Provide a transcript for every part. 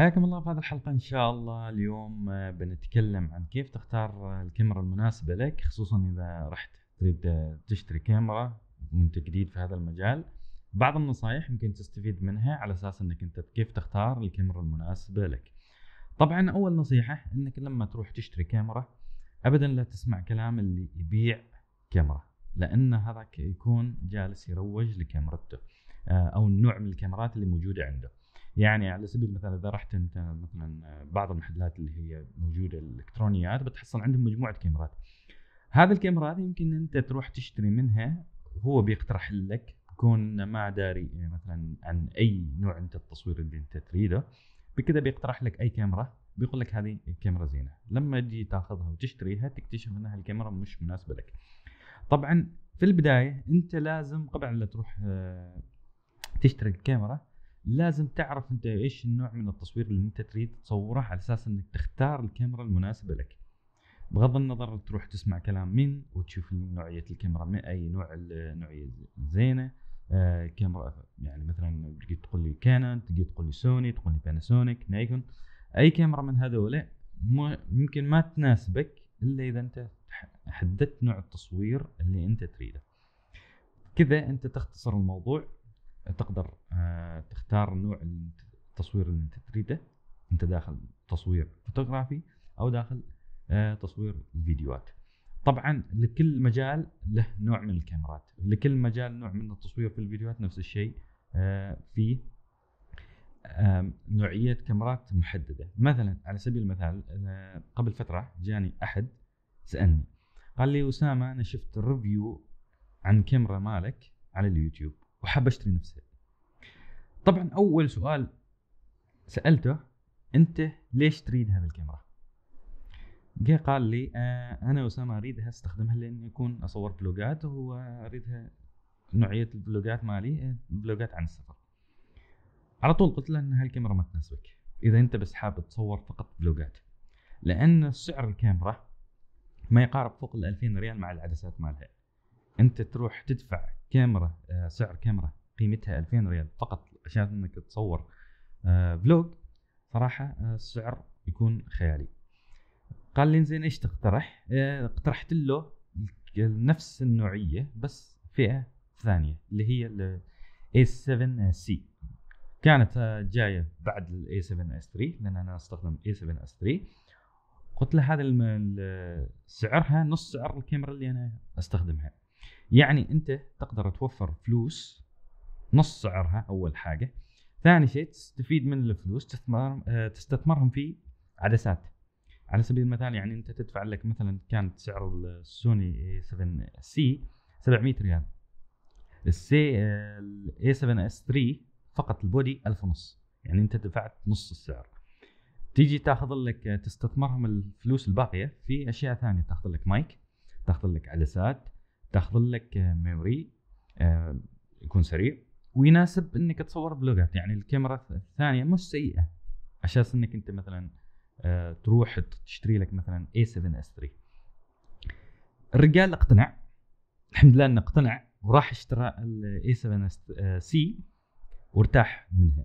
حياكم الله في هذه الحلقة إن شاء الله اليوم آه، بنتكلم عن كيف تختار الكاميرا المناسبة لك خصوصا إذا رحت تريد آه، تشتري كاميرا وأنت جديد في هذا المجال بعض النصائح ممكن تستفيد منها على أساس أنك أنت كيف تختار الكاميرا المناسبة لك طبعا أول نصيحة أنك لما تروح تشتري كاميرا أبدا لا تسمع كلام اللي يبيع كاميرا لأن هذاك يكون جالس يروج لكاميرته آه، أو النوع من الكاميرات اللي موجودة عنده يعني على سبيل المثال اذا رحت انت مثلا آه، بعض المحلات اللي هي موجوده الالكترونيات بتحصل عندهم مجموعه كاميرات هذه الكاميرات يمكن انت تروح تشتري منها وهو بيقترح لك كون ما داري آه، مثلا عن اي نوع انت التصوير اللي انت تريده بكذا بيقترح لك اي كاميرا بيقول لك هذه كاميرا زينه لما تجي تاخذها وتشتريها تكتشف انها الكاميرا مش مناسبه لك طبعا في البدايه انت لازم قبل لا تروح آه، تشتري الكاميرا لازم تعرف انت ايش النوع من التصوير اللي انت تريد تصوره على اساس انك تختار الكاميرا المناسبه لك بغض النظر تروح تسمع كلام من وتشوف نوعيه الكاميرا من اي نوع النوعيه زينه آه كاميرا يعني مثلا تقول لي كانون تقول لي سوني تقول لي باناسونيك نايكون اي كاميرا من هذول ممكن ما تناسبك الا اذا انت حددت نوع التصوير اللي انت تريده كذا انت تختصر الموضوع تقدر آه، تختار نوع التصوير اللي انت تريده انت داخل تصوير فوتوغرافي او داخل آه، تصوير الفيديوهات طبعا لكل مجال له نوع من الكاميرات لكل مجال نوع من التصوير في الفيديوهات نفس الشيء آه، في نوعيه كاميرات محدده مثلا على سبيل المثال قبل فتره جاني احد سالني قال لي اسامه انا شفت ريفيو عن كاميرا مالك على اليوتيوب وحاب اشتري نفسها طبعا اول سؤال سالته انت ليش تريد هذا الكاميرا جه قال لي آه، انا وسام اريدها استخدمها لاني اكون اصور بلوجات واريدها نوعيه البلوجات مالي بلوجات آه، عن السفر على طول قلت له ان هالكاميرا ما تناسبك اذا انت بس حاب تصور فقط بلوجات لان سعر الكاميرا ما يقارب فوق ال 2000 ريال مع العدسات مالها انت تروح تدفع كاميرا آه، سعر كاميرا قيمتها 2000 ريال فقط عشان انك تصور آه، فلوج صراحه آه، السعر يكون خيالي قال لي زين ايش تقترح؟ اقترحت له نفس النوعيه بس فئه ثانيه اللي هي ال A7C كانت جايه بعد ال A7S3 لان انا استخدم A7S3 قلت له هذا سعرها نص سعر الكاميرا اللي انا استخدمها يعني انت تقدر توفر فلوس نص سعرها اول حاجه ثاني شيء تستفيد من الفلوس تستثمر آه، تستثمرهم في عدسات على سبيل المثال يعني انت تدفع لك مثلا كانت سعر السوني 7 سي 700 ريال السي الاي 7 اس 3 فقط البودي 1000 ونص يعني انت دفعت نص السعر تيجي تاخذ لك آه، تستثمرهم الفلوس الباقيه في اشياء ثانيه تاخذ لك مايك تاخذ لك عدسات تاخذ لك ميموري آه، يكون سريع ويناسب انك تصور بلغات يعني الكاميرا الثانيه مش سيئه اساس انك انت مثلا آه، تروح تشتري لك مثلا اي 7 S3 الرجال اقتنع الحمد لله انه اقتنع وراح اشترى الاي 7 سي وارتاح منها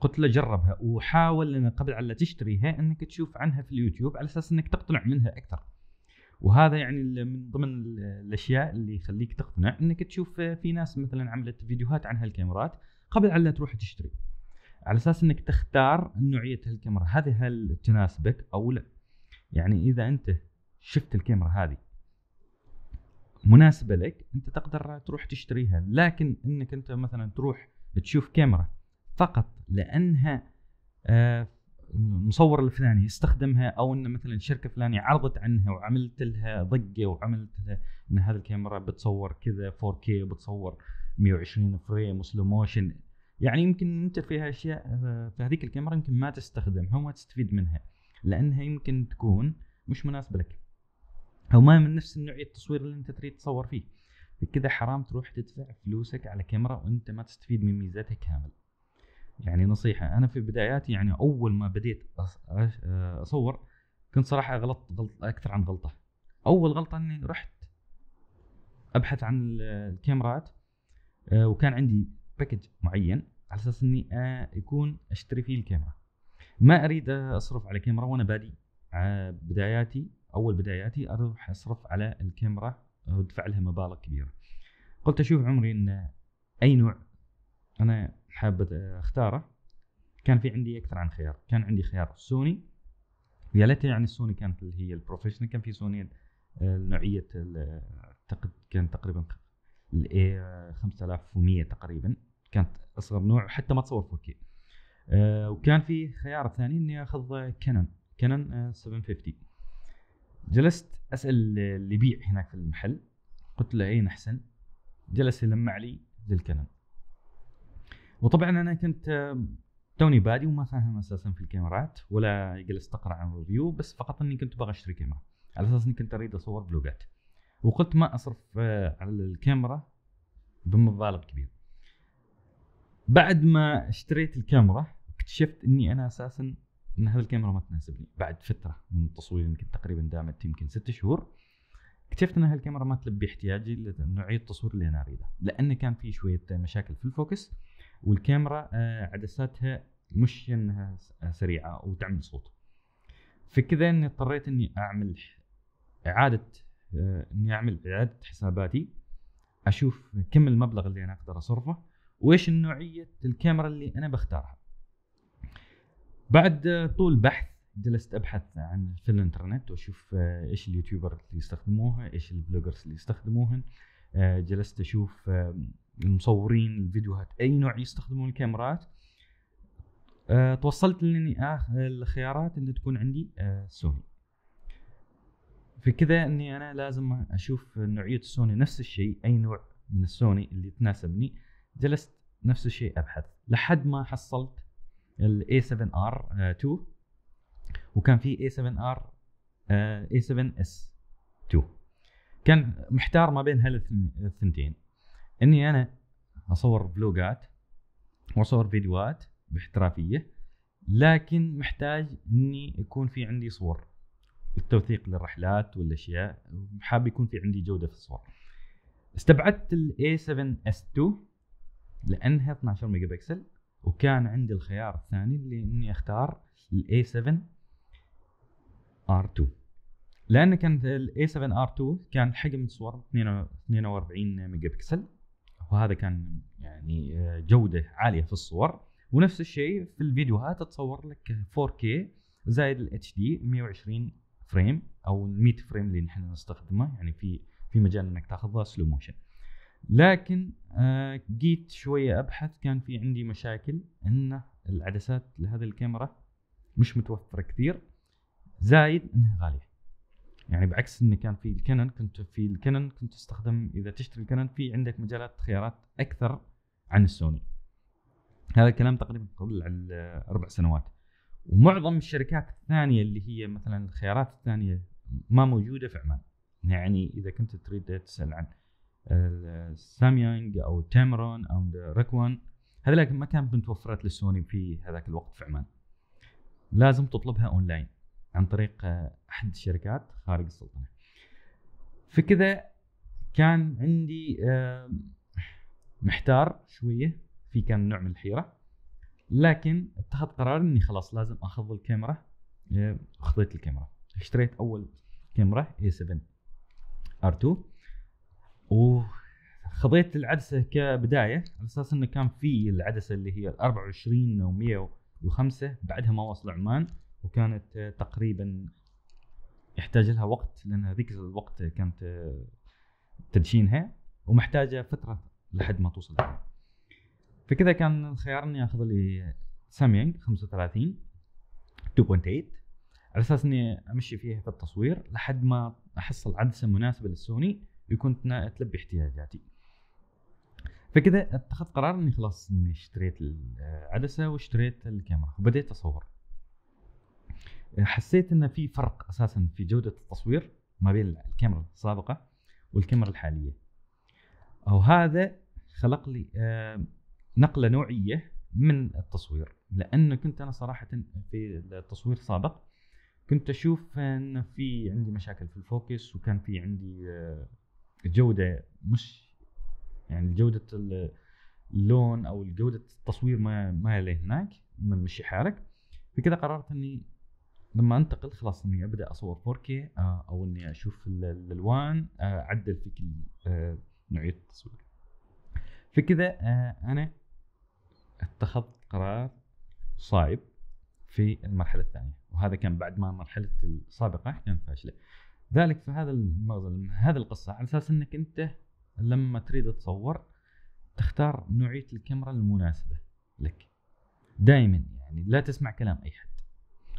قلت له جربها وحاول قبل على تشتريها انك تشوف عنها في اليوتيوب على اساس انك تقتنع منها اكثر وهذا يعني من ضمن الاشياء اللي يخليك تقتنع انك تشوف آه، في ناس مثلا عملت فيديوهات عن هالكاميرات قبل على تروح تشتري على اساس انك تختار نوعيه الكاميرا هذه هل تناسبك او لا يعني اذا انت شفت الكاميرا هذه مناسبه لك انت تقدر تروح تشتريها لكن انك انت مثلا تروح تشوف كاميرا فقط لانها آه، المصور الفلاني استخدمها او ان مثلا الشركه الفلانيه عرضت عنها وعملت لها ضجه وعملت لها ان هذه الكاميرا بتصور كذا 4K بتصور 120 فريم وسلو موشن يعني يمكن انت فيها اشياء في هذيك الكاميرا يمكن ما تستخدمها وما تستفيد منها لانها يمكن تكون مش مناسبه لك او ما من نفس النوع التصوير اللي انت تريد تصور فيه فكذا حرام تروح تدفع فلوسك على كاميرا وانت ما تستفيد من ميزاتها كامل يعني نصيحه انا في بداياتي يعني اول ما بديت اصور كنت صراحه غلطت غلط اكثر عن غلطه اول غلطه اني رحت ابحث عن الكاميرات آه، وكان عندي باكج معين على اساس اني آه، يكون اشتري فيه الكاميرا ما اريد اصرف على كاميرا وانا بادي آه، بداياتي اول بداياتي اروح اصرف على الكاميرا وادفع لها مبالغ كبيره قلت اشوف عمري ان اي نوع انا حاب اختاره كان في عندي اكثر عن خيار كان عندي خيار سوني يا ليت يعني سوني كانت اللي هي البروفيشنال كان في سوني آه، نوعيه اعتقد كان تقريبا إيه، الاي 5100 تقريبا كانت اصغر نوع حتى ما تصور 4K آه، وكان في خيار ثاني اني اخذ كانون كانون 750 آه، جلست اسال اللي يبيع هناك في المحل قلت له اين احسن جلس يلمع لي للكانون وطبعا انا كنت توني بادي وما فاهم اساسا في الكاميرات ولا جلست اقرا عن ريفيو بس فقط اني كنت ابغى اشتري كاميرا على اساس اني كنت اريد اصور فلوجات وقلت ما اصرف آه، على الكاميرا بمبالغ كبير بعد ما اشتريت الكاميرا اكتشفت اني انا اساسا ان هذه الكاميرا ما تناسبني بعد فتره من التصوير يمكن تقريبا دامت يمكن ست شهور اكتشفت ان هالكاميرا ما تلبي احتياجي لنوعيه التصوير اللي انا اريده لان كان في شويه مشاكل في الفوكس والكاميرا آه، عدساتها مش انها آه، سريعه وتعمل صوت فكذا اني اضطريت اني اعمل اعاده آه، اني اعمل اعاده حساباتي اشوف كم المبلغ اللي انا اقدر اصرفه وايش النوعيه الكاميرا اللي انا بختارها بعد طول بحث جلست ابحث عن في الانترنت واشوف ايش اليوتيوبر اللي يستخدموها ايش البلوجرز اللي يستخدموهن جلست اشوف المصورين الفيديوهات اي نوع يستخدمون الكاميرات أه توصلت لاني اخذ آه، الخيارات ان تكون عندي أه سوني فكذا اني انا لازم اشوف نوعيه السوني نفس الشيء اي نوع من السوني اللي تناسبني جلست نفس الشيء ابحث لحد ما حصلت a 7 r 2 آه، وكان في a 7 r آه، a 7 s 2 كان محتار ما بين هالثنتين اني انا اصور فلوجات واصور فيديوهات باحترافيه لكن محتاج اني يكون في عندي صور التوثيق للرحلات والاشياء حاب يكون في عندي جوده في الصور استبعدت الاي 7 اس 2 لانها 12 ميجا بكسل وكان عندي الخيار الثاني اللي اني اختار الاي 7 ار 2 لان كانت الاي 7 ار 2 كان حجم الصور 42 ميجا بكسل وهذا كان يعني آه، جوده عاليه في الصور ونفس الشيء في الفيديوهات تصور لك 4K زائد ال HD 120 فريم او 100 فريم اللي نحن نستخدمه يعني في في مجال انك تاخذها سلو موشن لكن آه، جيت شويه ابحث كان في عندي مشاكل ان العدسات لهذه الكاميرا مش متوفره كثير زايد انها غاليه يعني بعكس ان كان في الكنن كنت في الكنن كنت تستخدم اذا تشتري الكنن في عندك مجالات خيارات اكثر عن السوني هذا الكلام تقريبا قبل اربع سنوات ومعظم الشركات الثانيه اللي هي مثلا الخيارات الثانيه ما موجوده في عمان يعني اذا كنت تريد تسال عن آه، ساميانج او تامرون او ريكوان هذه ما كانت متوفرات للسوني في هذاك الوقت في عمان لازم تطلبها اونلاين عن طريق آه، احد الشركات خارج السلطنه فكذا كان عندي محتار شويه في كان نوع من الحيره لكن اتخذت قرار اني خلاص لازم اخذ الكاميرا اخذت آه، الكاميرا اشتريت اول كاميرا A7 R2 وخذيت العدسه كبدايه على اساس انه كان في العدسه اللي هي 24 و105 بعدها ما وصل عمان وكانت تقريبا يحتاج لها وقت لان هذيك الوقت كانت تدشينها ومحتاجه فتره لحد ما توصل لها. فكذا كان الخيار اني اخذ لي ساميانج 35 2.8 على اساس اني امشي فيها في التصوير لحد ما احصل عدسه مناسبه للسوني يكون تلبي احتياجاتي. فكذا اتخذت قرار اني خلاص اني اشتريت العدسه واشتريت الكاميرا وبديت اصور. حسيت ان في فرق اساسا في جوده التصوير ما بين الكاميرا السابقه والكاميرا الحاليه وهذا خلق لي نقله نوعيه من التصوير لانه كنت انا صراحه في التصوير السابق كنت اشوف ان في عندي مشاكل في الفوكس وكان في عندي جوده مش يعني جوده اللون او جوده التصوير ما ما له هناك مشي حالك فكذا قررت اني لما انتقل خلاص اني ابدا اصور 4K آه، او اني اشوف الالوان آه، اعدل في كل آه، نوعيه التصوير فكذا انا اتخذت قرار صعب في المرحله الثانيه وهذا كان بعد ما المرحله السابقه كانت فاشله ذلك في هذا المغزى هذه القصه على اساس انك انت لما تريد تصور تختار نوعيه الكاميرا المناسبه لك دائما يعني لا تسمع كلام اي حد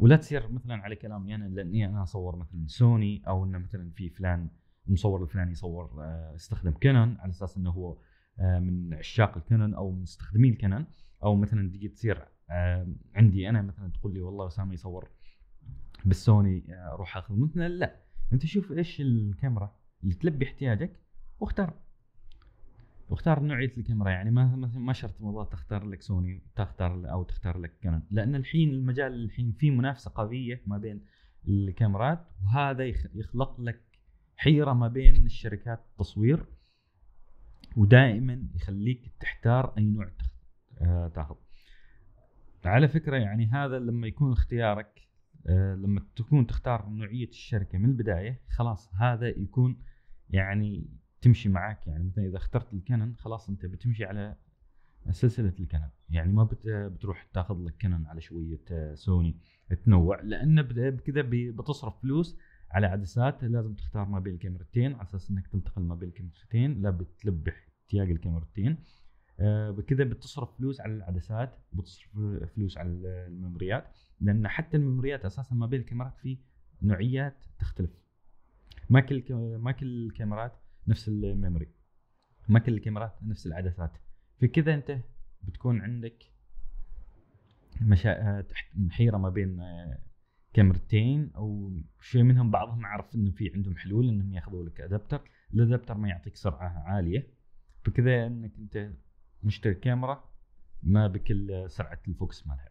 ولا تصير مثلا على كلامي انا لاني انا اصور مثلا سوني او انه مثلا في فلان المصور الفلاني يصور استخدم آه، كانون على اساس انه هو آه، من عشاق الكانون او من مستخدمي الكانون او مثلا تجي تصير آه، عندي انا مثلا تقول لي والله اسامه يصور بالسوني روح اخذ مثلا لا انت شوف ايش الكاميرا اللي تلبي احتياجك واختار واختار نوعيه الكاميرا يعني ما ما شرط والله تختار لك سوني تختار او تختار لك كانون لان الحين المجال الحين فيه منافسه قويه ما بين الكاميرات وهذا يخلق لك حيره ما بين الشركات التصوير ودائما يخليك تحتار اي نوع آه، تاخذ على فكره يعني هذا لما يكون اختيارك آه، لما تكون تختار نوعيه الشركه من البدايه خلاص هذا يكون يعني تمشي معك يعني مثلا اذا اخترت الكنن خلاص انت بتمشي على سلسله الكنن يعني ما بتروح تاخذ لك كنن على شويه آه، سوني تنوع لان بكذا بتصرف فلوس على عدسات لازم تختار ما بين الكاميرتين على اساس انك تنتقل ما بين الكاميرتين لا بتلبح احتياج الكاميرتين آه، بكذا بتصرف فلوس على العدسات بتصرف فلوس على الميموريات لان حتى الميموريات اساسا ما بين الكاميرات في نوعيات تختلف ما كل ما كل الكاميرات نفس الميموري ما كل الكاميرات نفس العدسات فكذا انت بتكون عندك مشا... حيره ما بين آه، كاميرتين او شيء منهم بعضهم عارف انه في عندهم حلول انهم ياخذوا لك ادابتر الادابتر ما يعطيك سرعه عاليه فكذا انك انت مشتري كاميرا ما بكل سرعه الفوكس مالها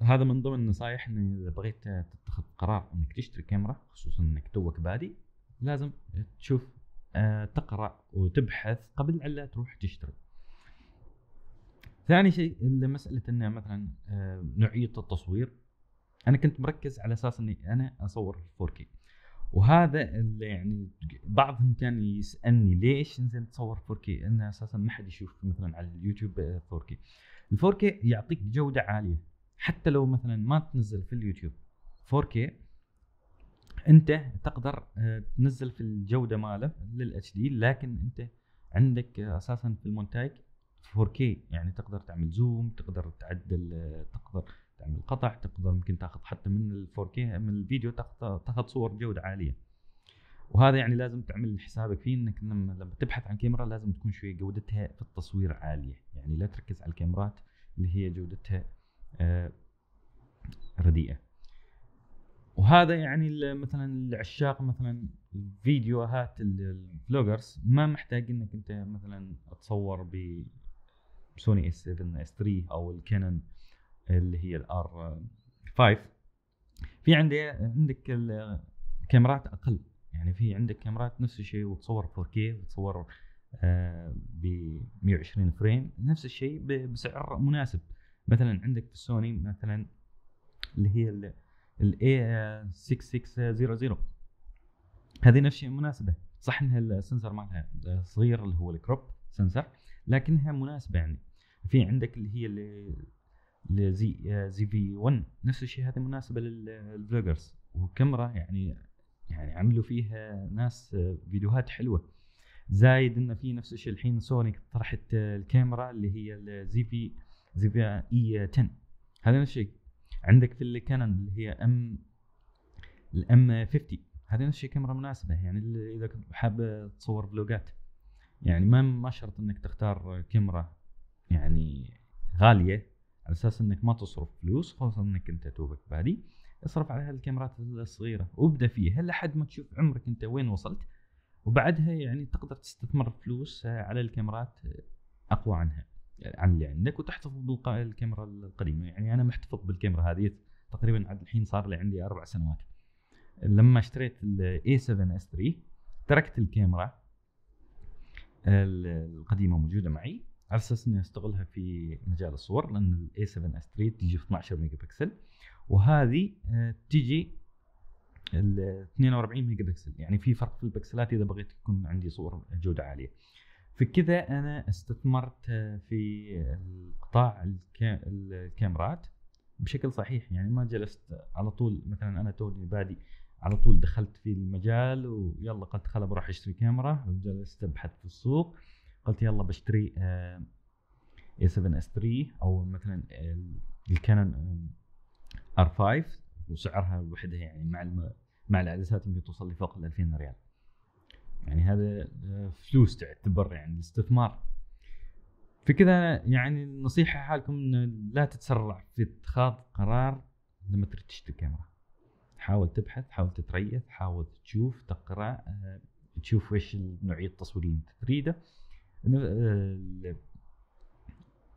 هذا من ضمن النصائح ان اذا بغيت تتخذ قرار انك تشتري كاميرا خصوصا انك توك بادي لازم تشوف آه، تقرا وتبحث قبل لا تروح تشتري ثاني شيء مساله انه مثلا آه، نوعيه التصوير انا كنت مركز على اساس اني انا اصور 4K وهذا اللي يعني بعضهم كان يسالني ليش انزين تصور 4K؟ انه اساسا ما حد يشوف مثلا على اليوتيوب 4K. ال 4K يعطيك جوده عاليه حتى لو مثلا ما تنزل في اليوتيوب 4K انت تقدر آه، تنزل في الجوده ماله للاتش دي لكن انت عندك آه، اساسا في المونتاج 4K يعني تقدر تعمل زوم تقدر تعدل آه، تقدر تعمل قطع تقدر ممكن تاخذ حتى من ال 4K من الفيديو تاخذ صور جوده عاليه وهذا يعني لازم تعمل حسابك فيه انك لما, لما تبحث عن كاميرا لازم تكون شويه جودتها في التصوير عاليه يعني لا تركز على الكاميرات اللي هي جودتها رديئه وهذا يعني مثلا العشاق مثلا الفيديوهات البلوجرز ما محتاج انك انت مثلا تصور ب سوني اس 7 اس 3 او الكانون اللي هي الار 5 في عندي عندك الكاميرات اقل يعني في عندك كاميرات نفس الشيء وتصور 4K وتصور آه، ب 120 فريم نفس الشيء بسعر مناسب مثلا عندك في السوني مثلا اللي هي الاي 6600 هذه نفس الشيء مناسبه صح انها السنسر مالها صغير اللي هو الكروب سنسر لكنها مناسبه يعني في عندك اللي هي اللي زي زي في 1 نفس الشيء هذه مناسبه للفلوجرز وكاميرا يعني يعني عملوا فيها ناس آه، فيديوهات حلوه زايد انه في نفس الشيء الحين سوني طرحت آه، الكاميرا اللي هي الزي في زي في اي 10 هذا نفس الشيء عندك في الكانون اللي هي ام الام 50 هذه نفس الشيء كاميرا مناسبه يعني اذا كنت حاب تصور فلوجات يعني ما ما شرط انك تختار كاميرا يعني غاليه على اساس انك ما تصرف فلوس خصوصا انك انت توبك بادي اصرف على هالكاميرات الصغيره وابدا فيها لحد ما تشوف عمرك انت وين وصلت وبعدها يعني تقدر تستثمر فلوس على الكاميرات اقوى عنها يعني عن اللي عندك وتحتفظ بالكاميرا القديمه يعني انا محتفظ بالكاميرا هذه تقريبا عاد الحين صار لي عندي اربع سنوات لما اشتريت الاي 7 اس 3 تركت الكاميرا القديمه موجوده معي على اساس اني استغلها في مجال الصور لان الاي 7 اس 3 تجي في 12 ميجا بكسل وهذه آه، تجي ال 42 ميجا بكسل يعني في فرق في البكسلات اذا بغيت يكون عندي صور جوده عاليه فكذا انا استثمرت في قطاع الكاميرات بشكل صحيح يعني ما جلست على طول مثلا انا توني بادي على طول دخلت في المجال ويلا قلت خلا بروح اشتري كاميرا وجلست ابحث في السوق قلت يلا بشتري اي 7 اس 3 او مثلا الكانون آه، ار 5 وسعرها الوحده يعني مع مع العدسات يمكن توصل لفوق ال 2000 ريال يعني هذا فلوس تعتبر يعني استثمار فكذا يعني النصيحه حالكم ان لا تتسرع في اتخاذ قرار لما تريد تشتري كاميرا حاول تبحث حاول تتريث حاول تشوف تقرا آه، تشوف وش نوعيه التصوير اللي انت تريده آه،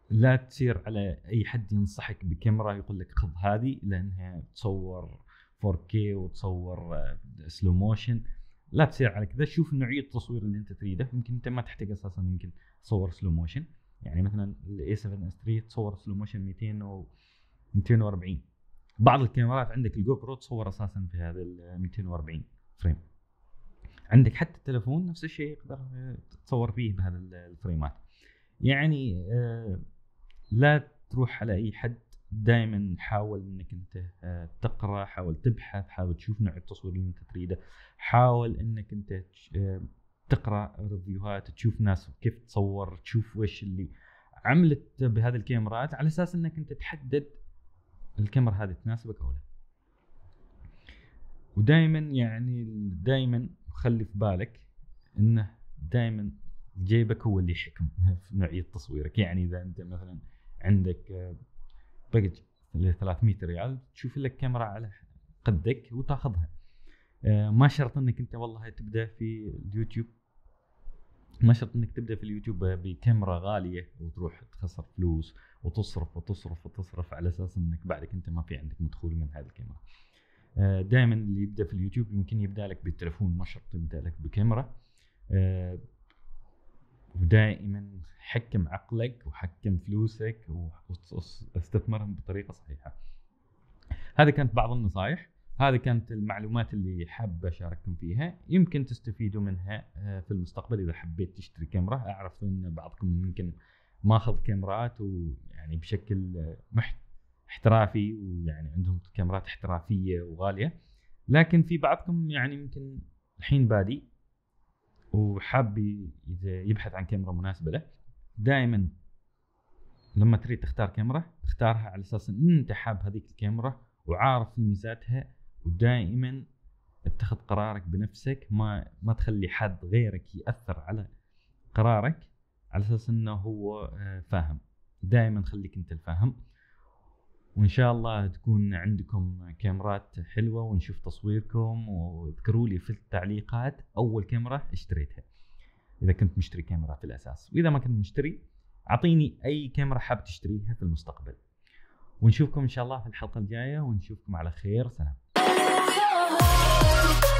لا تصير على اي حد ينصحك بكاميرا يقول لك خذ هذه لانها تصور 4K وتصور سلو آه، موشن لا تسير على كذا شوف نوعيه التصوير اللي انت تريده يمكن انت ما تحتاج اساسا يمكن تصور سلو موشن يعني مثلا الاي 7 اس 3 تصور سلو موشن 200 و 240 بعض الكاميرات عندك الجو برو تصور اساسا في هذا ال 240 فريم عندك حتى التلفون نفس الشيء يقدر تصور فيه بهذا الفريمات يعني آه، لا تروح على اي حد دائما حاول انك انت آه، تقرا حاول تبحث حاول تشوف نوع التصوير اللي انت تريده حاول انك انت آه، تقرا ريفيوهات تشوف ناس كيف تصور تشوف وش اللي عملت بهذه الكاميرات على اساس انك انت تحدد الكاميرا هذه تناسبك او لا ودائما يعني دائما خلي في بالك انه دائما جيبك هو اللي يحكم في نوعيه تصويرك يعني اذا انت مثلا عندك آه، باكج اللي 300 ريال يعني، تشوف لك كاميرا على قدك وتاخذها آه، ما شرط انك انت والله تبدا في اليوتيوب ما شرط انك تبدا في اليوتيوب بكاميرا غاليه وتروح تخسر فلوس وتصرف وتصرف وتصرف على اساس انك بعدك انت ما في عندك مدخول من هذه الكاميرا. آه، دائما اللي يبدا في اليوتيوب يمكن يبدا لك بالتليفون ما شرط يبدا لك بكاميرا آه، ودائما حكم عقلك وحكم فلوسك واستثمرهم بطريقه صحيحه. هذا كانت بعض النصائح، هذه كانت المعلومات اللي حاب اشارككم فيها، يمكن تستفيدوا منها آه، في المستقبل اذا حبيت تشتري كاميرا، اعرف ان بعضكم ممكن ماخذ كاميرات ويعني بشكل محت... احترافي ويعني عندهم كاميرات احترافيه وغاليه، لكن في بعضكم يعني يمكن الحين بادي وحاب يبحث عن كاميرا مناسبه له دائما لما تريد تختار كاميرا اختارها على اساس ان انت حاب هذيك الكاميرا وعارف ميزاتها ودائما اتخذ قرارك بنفسك ما ما تخلي حد غيرك ياثر على قرارك على اساس انه هو آه، فاهم دائما خليك انت الفاهم وان شاء الله تكون عندكم كاميرات حلوه ونشوف تصويركم واذكروا لي في التعليقات اول كاميرا اشتريتها اذا كنت مشتري كاميرا في الاساس واذا ما كنت مشتري اعطيني اي كاميرا حاب تشتريها في المستقبل ونشوفكم ان شاء الله في الحلقه الجايه ونشوفكم على خير سلام